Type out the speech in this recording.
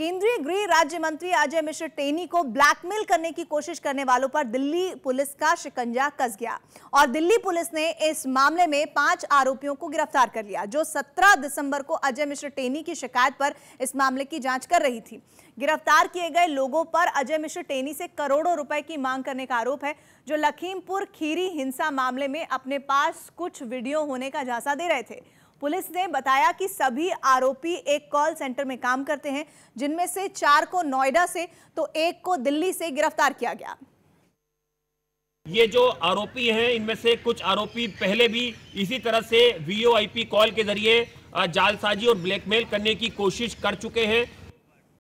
केंद्रीय गृह राज्य मंत्री अजय मिश्र टेनी को ब्लैकमेल करने की कोशिश करने वालों पर दिल्ली पुलिस का शिकंजा कस गया और दिल्ली पुलिस ने इस मामले में पांच आरोपियों को गिरफ्तार कर लिया जो 17 दिसंबर को अजय मिश्र टेनी की शिकायत पर इस मामले की जांच कर रही थी गिरफ्तार किए गए लोगों पर अजय मिश्र टेनी से करोड़ों रुपए की मांग करने का आरोप है जो लखीमपुर खीरी हिंसा मामले में अपने पास कुछ वीडियो होने का झांसा दे रहे थे पुलिस ने बताया कि सभी आरोपी एक कॉल सेंटर में काम करते हैं जिनमें से चार को नोएडा से तो एक को दिल्ली से गिरफ्तार किया गया ये जो आरोपी हैं इनमें से कुछ आरोपी पहले भी इसी तरह से वीओआईपी कॉल के जरिए जालसाजी और ब्लैकमेल करने की कोशिश कर चुके हैं